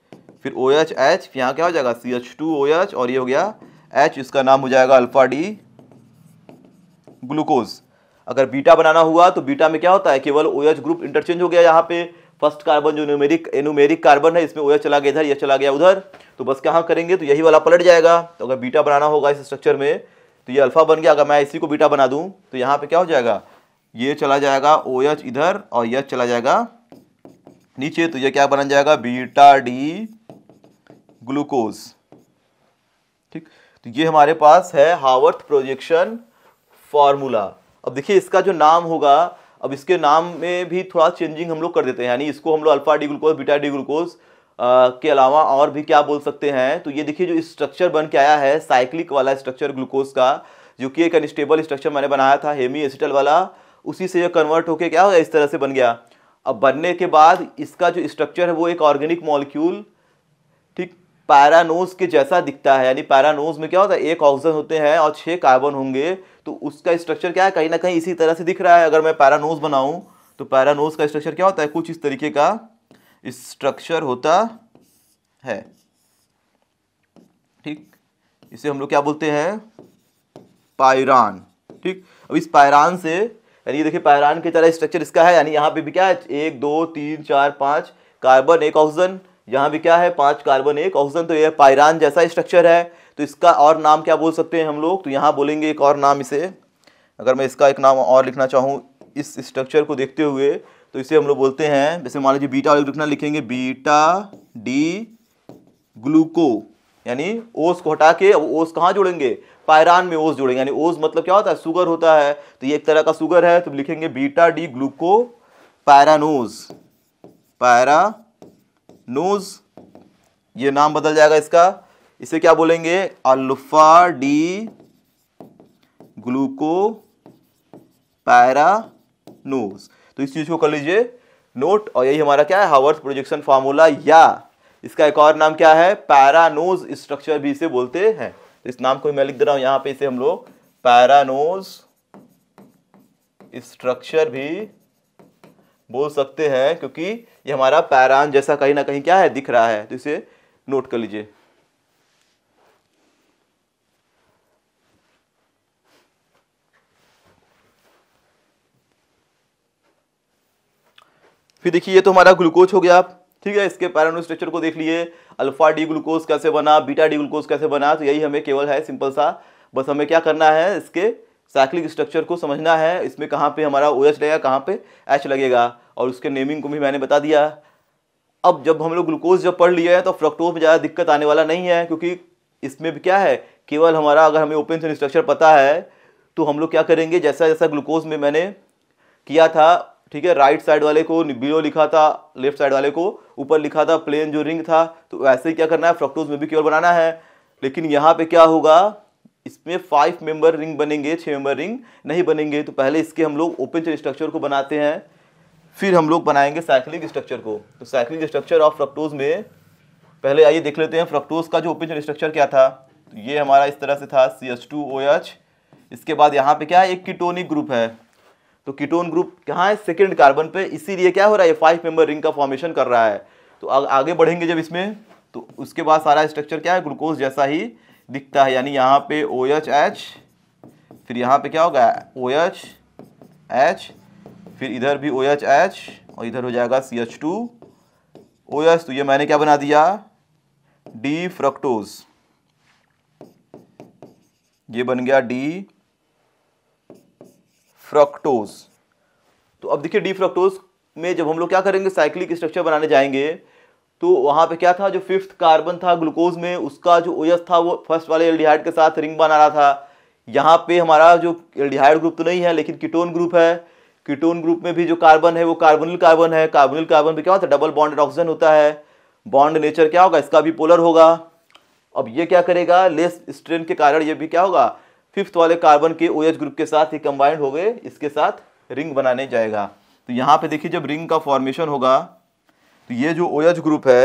फिर ओ एच एच यहाँ क्या हो जाएगा C H two O H और ये हो गया एच इसका नाम हो जाएगा अल्फ़ा डी ग्लूकोज अगर बीटा बनाना हुआ तो बीटा में क्या होता है केवल ओ एच ग्रुप इंटरचेंज हो गया यहाँ पे फर्स्ट कार्बन जो न्यूमेरिक एनुमेरिक कार्बन है इसमें ओ चला गया इधर यह चला गया उधर तो बस कहाँ करेंगे तो यही वाला पलट जाएगा तो अगर बीटा बनाना होगा इस स्ट्रक्चर में तो ये अल्फ़ा बन गया अगर मैं इसी को बीटा बना दूँ तो यहाँ पे क्या हो जाएगा ये चला जाएगा ओ OH एच इधर और यच चला जाएगा नीचे तो ये क्या बन जाएगा बीटा डी ग्लूकोज ठीक तो ये हमारे पास है हावर्थ प्रोजेक्शन फॉर्मूला अब देखिए इसका जो नाम होगा अब इसके नाम में भी थोड़ा चेंजिंग हम लोग कर देते हैं यानी इसको हम लोग alpha D glucose beta D glucose के अलावा और भी क्या बोल सकते हैं तो ये देखिए जो स्ट्रक्चर बन के आया है साइक्लिक वाला स्ट्रक्चर ग्लूकोज का जो कि एक अनस्टेबल स्ट्रक्चर मैंने बनाया था हेमी एसिटल वाला उसी से यह कन्वर्ट होकर क्या हो गया इस तरह से बन गया अब बनने के बाद इसका जो स्ट्रक्चर है वो एक ऑर्गेनिक मॉलिक्यूल ठीक पैरानोज के जैसा दिखता है यानी पैरानोज में क्या होता है एक ऑक्सीजन होते हैं और छः कार्बन होंगे तो उसका स्ट्रक्चर क्या है कहीं ना कहीं इसी तरह से दिख रहा है अगर मैं पैरानोज बनाऊं तो पैरानोज का स्ट्रक्चर क्या होता है कुछ इस तरीके का स्ट्रक्चर होता है ठीक इसे हम लोग क्या बोलते हैं पायरान ठीक अब इस पायरान से यानी ये देखिए पैरान की तरह स्ट्रक्चर इसका है यानी यहाँ पे भी क्या है एक दो तीन चार पाँच कार्बन एक ऑक्सीजन यहाँ भी क्या है पाँच कार्बन एक ऑक्सीजन तो यह पायरान जैसा स्ट्रक्चर है तो इसका और नाम क्या बोल सकते हैं हम लोग तो यहाँ बोलेंगे एक और नाम इसे अगर मैं इसका एक नाम और लिखना चाहूँ इस स्ट्रक्चर को देखते हुए तो इसे हम लोग बोलते हैं जैसे मान लीजिए बीटा लिखना लिखेंगे बीटा डी ग्लूको यानी ओस को हटा के अब ओस कहाँ जोड़ेंगे पायरान में ओज जोड़ेंगे यानी ओज मतलब क्या होता है सुगर होता है तो ये एक तरह का सुगर है तो लिखेंगे beta D glucopyranose pyranose ये नाम बदल जाएगा इसका इसे क्या बोलेंगे अल्फा डी ग्लूको पैरानोज तो इस चीज़ को कर लीजिए नोट और यही हमारा क्या है हावर्थ प्रोजेक्शन फार्मूला या इसका एक और नाम क्या है पैरानोज स्ट्रक्चर भी इसे बोलते हैं तो इस नाम को मैं लिख दे रहा हूं यहां पे इसे हम लोग पैरानोज स्ट्रक्चर भी बोल सकते हैं क्योंकि ये हमारा पैरान जैसा कहीं ना कहीं क्या है दिख रहा है तो इसे नोट कर लीजिए फिर देखिए ये तो हमारा ग्लूकोज हो गया आप ठीक है इसके पैरानो स्ट्रक्चर को देख लिए अल्फा डी ग्लूकोज कैसे बना बीटा डी ग्लूकोज कैसे बना तो यही हमें केवल है सिंपल सा बस हमें क्या करना है इसके साइक्लिक स्ट्रक्चर को समझना है इसमें कहाँ पे हमारा ओ एच लगेगा कहाँ पे एच लगेगा और उसके नेमिंग को भी मैंने बता दिया अब जब हम लोग ग्लूकोज जब पढ़ लिए हैं तो फ्रक्टोज में ज़्यादा दिक्कत आने वाला नहीं है क्योंकि इसमें भी क्या है केवल हमारा अगर हमें ओपन स्ट्रक्चर पता है तो हम लोग क्या करेंगे जैसा जैसा ग्लूकोज में मैंने किया था ठीक है राइट साइड वाले को बिलो लिखा था लेफ्ट साइड वाले को ऊपर लिखा था प्लेन जो रिंग था तो वैसे ही क्या करना है फ्रक्टोज में भी क्योर बनाना है लेकिन यहाँ पे क्या होगा इसमें फाइव मेंबर रिंग बनेंगे छः मेंबर रिंग नहीं बनेंगे तो पहले इसके हम लोग ओपन चेन स्ट्रक्चर को बनाते हैं फिर हम लोग बनाएंगे साइकिलिंग स्ट्रक्चर को तो साइक्लिक स्ट्रक्चर ऑफ फ्रक्टोज में पहले आइए देख लेते हैं फ्रक्टोज का जो ओपन चेन स्ट्रक्चर क्या था तो ये हमारा इस तरह से था सी टू ओ एच इसके बाद यहाँ पे क्या है एक कीटोनिक ग्रुप है तो कीटोन ग्रुप कहाँ है सेकेंड कार्बन पे इसीलिए क्या हो रहा है फाइव मेंबर रिंग का फॉर्मेशन कर रहा है तो आ, आगे बढ़ेंगे जब इसमें तो उसके बाद सारा स्ट्रक्चर क्या है ग्लूकोज जैसा ही दिखता है यानी यहाँ पे ओ OH, एच एच फिर यहाँ पे क्या होगा ओ एच एच फिर इधर भी ओ एच एच और इधर हो जाएगा C H two O H तो ये मैंने क्या बना दिया डी फ्रक्टोज ये बन गया डी फ्रक्टोज तो अब देखिए डी फ्रक्टोज में जब हम लोग क्या करेंगे साइक्लिक स्ट्रक्चर बनाने जाएंगे तो वहाँ पे क्या था जो फिफ्थ कार्बन था ग्लूकोज में उसका जो ओयस था वो फर्स्ट वाले एल्डिहाइड के साथ रिंग बना रहा था यहाँ पे हमारा जो एल्डिहाइड ग्रुप तो नहीं है लेकिन कीटोन ग्रुप है कीटोन ग्रुप में भी जो कार्बन है वो कार्बोनिल कार्बन है कार्बोनिल कार्बन भी क्या होता है डबल बॉन्ड ऑक्सीजन होता है बॉन्ड नेचर क्या होगा इसका भी पोलर होगा अब ये क्या करेगा लेस स्ट्रेन के कारण ये भी क्या होगा फिफ्थ वाले कार्बन के ओ OH ग्रुप के साथ ये कंबाइंड हो गए इसके साथ रिंग बनाने जाएगा तो यहाँ पे देखिए जब रिंग का फॉर्मेशन होगा तो ये जो ओ OH ग्रुप है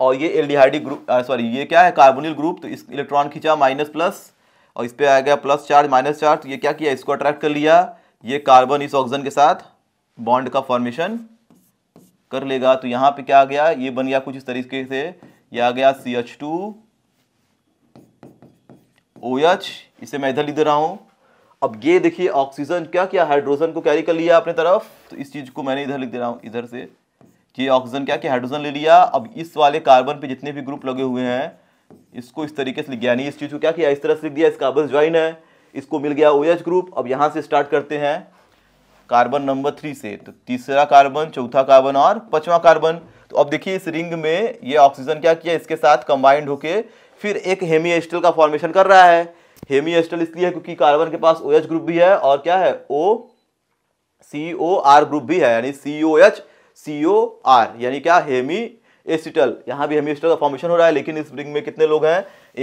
और ये एल ग्रुप सॉरी ये क्या है कार्बोनिल ग्रुप तो इस इलेक्ट्रॉन खींचा माइनस प्लस और इस पर आ गया प्लस चार्ज माइनस चार्ज तो ये क्या किया इसको अट्रैक्ट कर लिया ये कार्बन इस ऑक्सीजन के साथ बॉन्ड का फॉर्मेशन कर लेगा तो यहाँ पे क्या आ गया ये बन गया कुछ इस तरीके से ये आ गया C H two O OH, इसे मैं इधर ले रहा हूं अब ये देखिए ऑक्सीजन क्या क्या हाइड्रोजन को कैरी कर लिया अपने तरफ तो इस चीज़ को मैंने इधर लिख दे रहा हूँ इधर से कि ऑक्सीजन क्या कि हाइड्रोजन ले लिया अब इस वाले कार्बन पे जितने भी ग्रुप लगे हुए हैं इसको इस तरीके से लिख गया इस चीज़ को क्या किया इस तरह से लिख दिया इस कार्बन ज्वाइन है इसको मिल गया ओ एच ग्रुप अब यहाँ से स्टार्ट करते हैं कार्बन नंबर थ्री से तो तीसरा कार्बन चौथा कार्बन और पांचवा कार्बन तो अब देखिए इस रिंग में ये ऑक्सीजन क्या किया इसके साथ कंबाइंड होके फिर एक हेमी का फॉर्मेशन कर रहा है हेमी इसलिए है क्योंकि कार्बन के पास ओ OH ग्रुप भी है और क्या है ओ सी ओ आर ग्रुप भी है यानी सी O H C O R यानी क्या हेमी एसिटल यहाँ भी हेमी का फॉर्मेशन हो रहा है लेकिन इस रिंग में कितने लोग हैं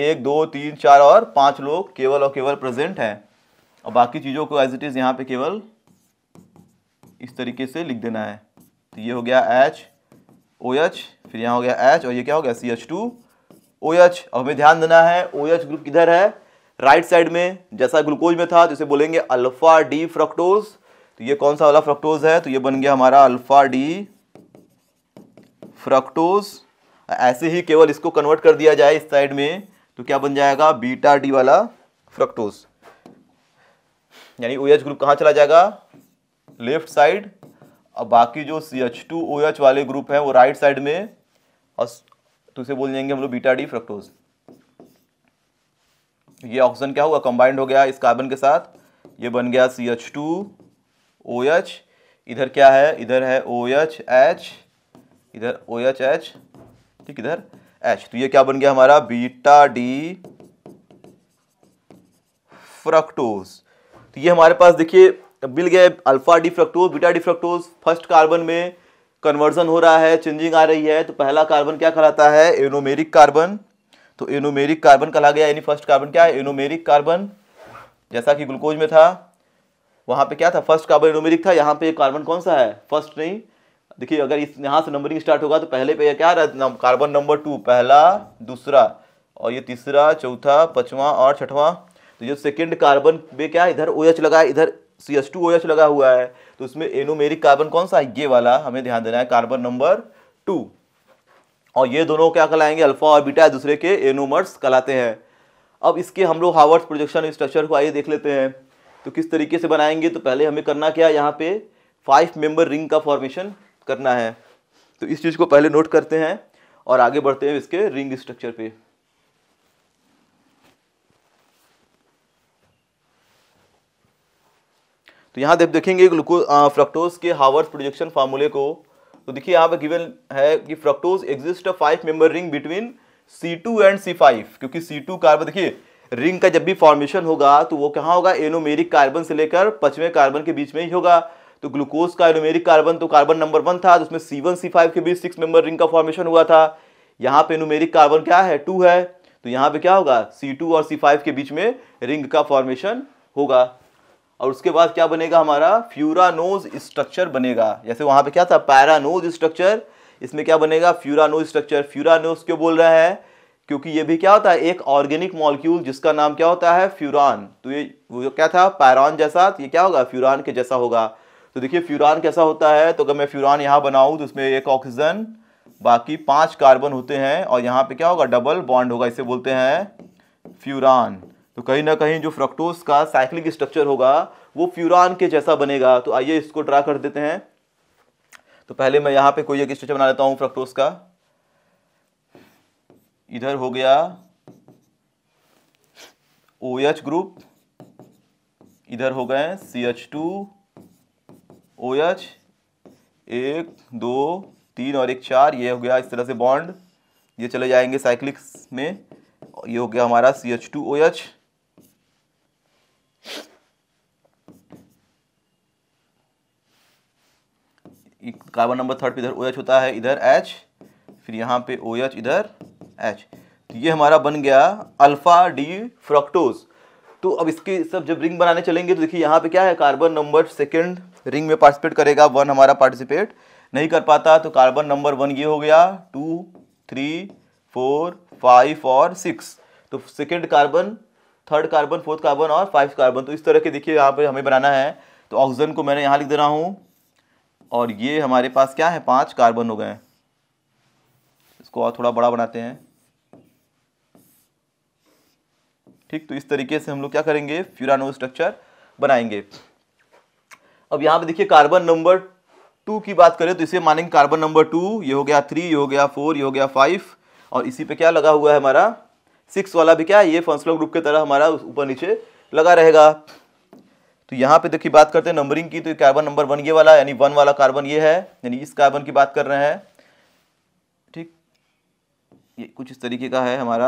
एक दो तीन चार और पांच लोग केवल और केवल प्रेजेंट हैं और बाकी चीज़ों को एज इट इज़ यहाँ पे केवल इस तरीके से लिख देना है तो ये हो गया एच ओ OH, एच फिर यहाँ हो गया एच और ये क्या हो गया C H two O OH अब हमें ध्यान देना है ओ OH ग्रुप किधर है राइट साइड में जैसा ग्लूकोज में था तो इसे बोलेंगे अल्फा डी फ्रक्टोज तो ये कौन सा वाला फ्रक्टोज है तो ये बन गया हमारा अल्फा डी फ्रक्टोज ऐसे ही केवल इसको कन्वर्ट कर दिया जाए इस साइड में तो क्या बन जाएगा बीटा डी वाला फ्रक्टोज यानी ओ OH ग्रुप कहाँ चला जाएगा लेफ्ट साइड और बाकी जो C H two O H वाले ग्रुप हैं वो राइट साइड में तो इसे बोल देंगे हम लोग बीटा डी फ्रक्टोज ये ऑक्सीजन क्या हुआ कंबाइंड हो गया इस कार्बन के साथ ये बन गया C H two O H इधर क्या है इधर है ओ एच एच इधर ओ एच एच ठीक इधर एच तो ये क्या बन गया हमारा बीटा डी फ्रक्टोज तो ये हमारे पास देखिए मिल गए alpha D fructose beta D fructose first carbon में कन्वर्जन हो रहा है चेंजिंग आ रही है तो पहला कार्बन क्या कहलाता है एनोमेरिक कार्बन तो एनोमेरिक कार्बन कहला गया यानी फर्स्ट कार्बन क्या है एनोमेरिक कार्बन जैसा कि ग्लूकोज में था वहां पे क्या था फर्स्ट कार्बन एनोमेरिक था यहाँ पे कार्बन कौन सा है फर्स्ट नहीं देखिए अगर इस यहाँ से नंबरिंग स्टार्ट होगा तो पहले पे क्या रहा है कार्बन नंबर टू पहला दूसरा और ये तीसरा चौथा पाँचवा और छठवां तो ये सेकेंड कार्बन पे क्या इधर ओ OH लगा इधर C S two O H लगा हुआ है तो इसमें एनोमेरिक कार्बन कौन सा है ये वाला हमें ध्यान देना है कार्बन नंबर टू और ये दोनों क्या कहलाएंगे अल्फा और बीटा दूसरे के एनोमर्स कहलाते हैं अब इसके हम लोग हावर्स प्रोजेक्शन स्ट्रक्चर को आइए देख लेते हैं तो किस तरीके से बनाएंगे तो पहले हमें करना क्या है यहाँ पे फाइव मेंबर रिंग का फॉर्मेशन करना है तो इस चीज़ को पहले नोट करते हैं और आगे बढ़ते हैं इसके रिंग स्ट्रक्चर पे तो यहाँ जब देखेंगे ग्लूकोज फ्रक्टोज के हावर्स प्रोजेक्शन फार्मूले को तो देखिए यहाँ पर गिवन है कि fructose exist a five member ring between C two and C five क्योंकि सी टू कार्बन देखिए रिंग का जब भी फॉर्मेशन होगा तो वो कहाँ होगा एनोमेरिक कार्बन से लेकर पचवें कार्बन के बीच में ही होगा तो ग्लूकोज का एनोमेरिक कार्बन तो कार्बन नंबर वन था तो उसमें सी वन सी फाइव के बीच सिक्स मेंबर रिंग का फॉर्मेशन हुआ था यहाँ पे एनोमेरिक कार्बन क्या है टू है तो यहाँ पे क्या होगा सी टू और सी फाइव के बीच में रिंग का फॉर्मेशन होगा और उसके बाद क्या बनेगा हमारा फ्यूरानोज स्ट्रक्चर बनेगा जैसे वहां पे क्या था पैरानोज स्ट्रक्चर इसमें क्या बनेगा फ्यूरानोज स्ट्रक्चर फ्यूरानोज क्यों बोल रहा है क्योंकि ये भी क्या होता है एक ऑर्गेनिक मॉलिक्यूल जिसका नाम क्या होता है फ्यूरान तो ये वो क्या था पैरान जैसा तो ये क्या होगा फ्यूरान के जैसा होगा तो देखिए फ्यूरान कैसा होता है तो अगर मैं फ्यूरान यहाँ बनाऊँ तो उसमें एक ऑक्सीजन बाकी पाँच कार्बन होते हैं और यहाँ पे क्या होगा डबल बॉन्ड होगा इसे बोलते हैं फ्यूरान तो कहीं ना कहीं जो फ्रक्टोज का साइक्लिक स्ट्रक्चर होगा वो फ्यूरान के जैसा बनेगा तो आइए इसको ड्रा कर देते हैं तो पहले मैं यहाँ पे कोई एक स्ट्रक्चर बना लेता हूँ फ्रक्टोज का इधर हो गया ओ OH ग्रुप इधर हो गए C H two O H एक दो तीन और एक चार ये हो गया इस तरह से बॉन्ड ये चले जाएंगे साइक्लिक्स में ये हो गया हमारा C H two O H carbon number third पे इधर ओ OH होता है इधर एच फिर यहाँ पे ओ OH, इधर एच तो ये हमारा बन गया अल्फ़ा डी फ्रक्टोज तो अब इसके सब जब रिंग बनाने चलेंगे तो देखिए यहाँ पे क्या है कार्बन नंबर सेकंड रिंग में पार्टिसिपेट करेगा वन हमारा पार्टिसिपेट नहीं कर पाता तो कार्बन नंबर वन ये हो गया टू थ्री फोर फाइव और सिक्स तो second carbon third carbon fourth carbon और फाइव कार्बन तो इस तरह के देखिए यहाँ पे हमें बनाना है तो ऑक्सीजन को मैंने यहाँ लिख दे रहा हूँ और ये हमारे पास क्या है पांच कार्बन हो गए इसको और थोड़ा बड़ा बनाते हैं ठीक तो इस तरीके से हम लोग क्या करेंगे फ्यूरानो स्ट्रक्चर बनाएंगे अब यहां पे देखिए कार्बन नंबर टू की बात करें तो इसे मानेंगे कार्बन नंबर टू ये हो गया थ्री ये हो गया फोर ये हो गया फाइव और इसी पे क्या लगा हुआ है हमारा सिक्स वाला भी क्या है ये फंसलो ग्रुप की तरह हमारा ऊपर नीचे लगा रहेगा तो यहाँ पे देखिए बात करते हैं नंबरिंग की तो कार्बन नंबर वन ये वाला यानी वन वाला कार्बन ये है यानी इस कार्बन की बात कर रहे हैं ठीक ये कुछ इस तरीके का है हमारा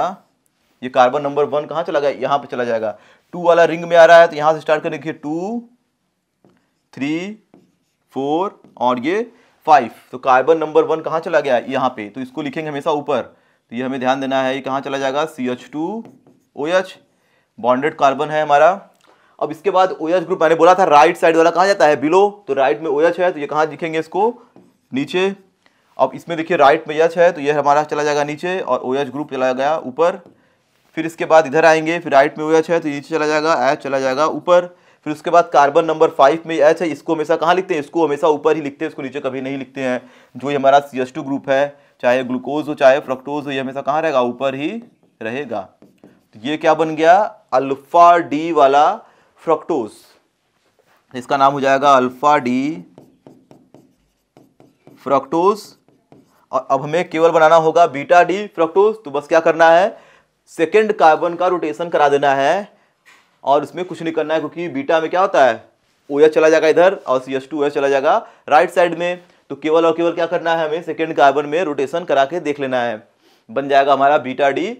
ये कार्बन नंबर वन कहाँ चला गया यहाँ पे चला जाएगा टू वाला रिंग में आ रहा है तो यहाँ से स्टार्ट कर देखिए टू थ्री फोर और ये फाइव तो कार्बन नंबर वन कहाँ चला गया यहाँ पे तो इसको लिखेंगे हमेशा ऊपर तो ये हमें ध्यान देना है ये कहाँ चला जाएगा C H two O H bonded carbon है हमारा अब इसके बाद ओएच ग्रुप मैंने बोला था राइट साइड वाला कहा जाता है बिलो तो राइट में ओएच है तो ये कहाँ दिखेंगे इसको नीचे अब इसमें देखिए राइट में यच है तो ये हमारा चला जाएगा नीचे और ओएच ग्रुप चला गया ऊपर फिर इसके बाद इधर आएंगे फिर राइट में ओएच है तो नीचे चला जाएगा एच चला जाएगा ऊपर फिर उसके बाद कार्बन नंबर फाइव में एच है इसको हमेशा कहाँ लिखते हैं इसको हमेशा ऊपर ही लिखते हैं इसको नीचे कभी नहीं लिखते हैं जो ये हमारा सी एस टू ग्रुप है चाहे ग्लूकोज हो चाहे फ्रक्टोज हो ये हमेशा कहाँ रहेगा ऊपर ही रहेगा तो ये क्या बन गया अल्फा डी वाला फ्रक्टोज इसका नाम हो जाएगा अल्फा डी फ्रक्टोज और अब हमें केवल बनाना होगा बीटा डी फ्रक्टोज तो बस क्या करना है सेकेंड कार्बन का रोटेशन करा देना है और उसमें कुछ नहीं करना है क्योंकि बीटा में क्या होता है ओ OH चला जाएगा इधर और सी एस टू चला जाएगा राइट साइड में तो केवल और केवल क्या करना है हमें सेकेंड कार्बन में रोटेशन करा के देख लेना है बन जाएगा हमारा बीटा डी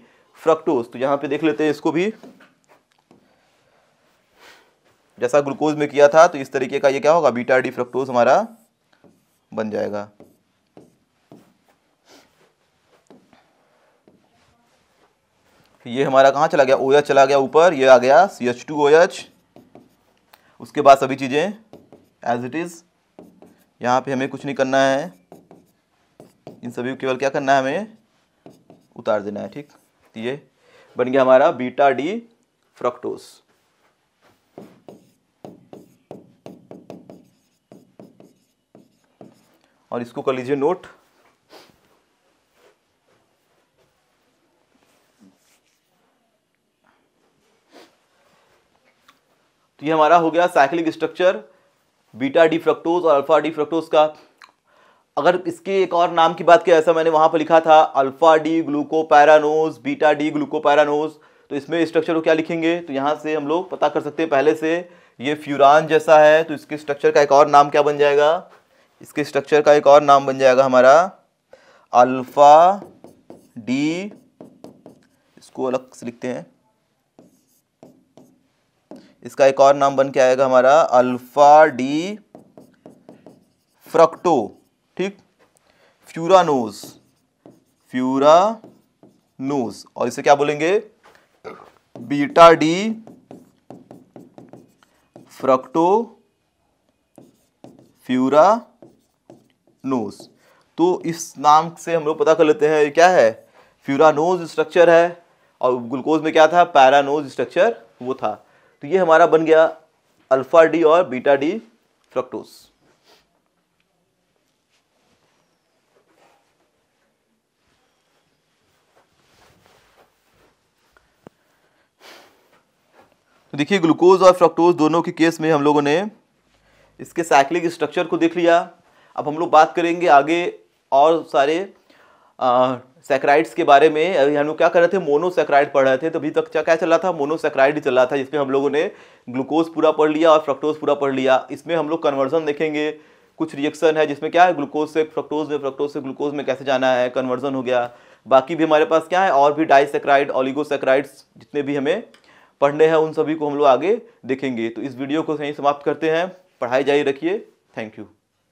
फ्रक्टोज तो यहाँ पे देख लेते हैं इसको भी जैसा ग्लूकोज में किया था तो इस तरीके का ये क्या होगा बीटा डी फ्रक्टोज हमारा बन जाएगा ये हमारा कहाँ चला गया ओ OH चला गया ऊपर ये आ गया C H two O H उसके बाद सभी चीज़ें एज इट इज़ यहाँ पे हमें कुछ नहीं करना है इन सभी को केवल क्या करना है हमें उतार देना है ठीक तो ये बन गया हमारा बीटा डी फ्रक्टोस और इसको कर लीजिए नोट तो ये हमारा हो गया cyclic structure beta D fructose और अल्फा डी फ्रक्टोज का अगर इसके एक और नाम की बात किया ऐसा मैंने वहां पर लिखा था alpha D glucopyranose beta D glucopyranose तो इसमें स्ट्रक्चर को क्या लिखेंगे तो यहां से हम लोग पता कर सकते हैं पहले से ये फ्यूरान जैसा है तो इसके स्ट्रक्चर का एक और नाम क्या बन जाएगा इसके स्ट्रक्चर का एक और नाम बन जाएगा हमारा अल्फा डी इसको अलग से लिखते हैं इसका एक और नाम बन के आएगा हमारा अल्फा डी फ्रक्टो ठीक फ्यूरानोज फ्यूरा नोज और इसे क्या बोलेंगे beta D fructofuranose furanose तो इस नाम से हम लोग पता कर लेते हैं क्या है फ्यूरानोज स्ट्रक्चर है और ग्लूकोज में क्या था पैरानोज स्ट्रक्चर वो था तो ये हमारा बन गया अल्फा डी और बीटा डी फ्रक्टोज तो देखिए ग्लूकोज और फ्रक्टोज दोनों के केस में हम लोगों ने इसके साइक्लिक स्ट्रक्चर को देख लिया अब हम लोग बात करेंगे आगे और सारे सेक्राइड्स के बारे में अभी हम लोग क्या कर रहे थे मोनोसेक्राइड पढ़ रहे थे तो अभी तक क्या क्या चला था मोनोसेक्राइड चल रहा था जिसमें हम लोगों ने ग्लूकोज पूरा पढ़ लिया और फ्रक्टोज पूरा पढ़ लिया इसमें हम लोग कन्वर्जन देखेंगे कुछ रिएक्शन है जिसमें क्या है ग्लूकोज से फ्रक्टोज में फ्रक्टोज से ग्लूकोज में कैसे जाना है कन्वर्जन हो गया बाकी भी हमारे पास क्या है और भी डाइसेक्राइड ऑलिगोसेक्राइड्स जितने भी हमें पढ़ने हैं उन सभी को हम लोग आगे देखेंगे तो इस वीडियो को यहीं समाप्त करते हैं पढ़ाई जारी रखिए थैंक यू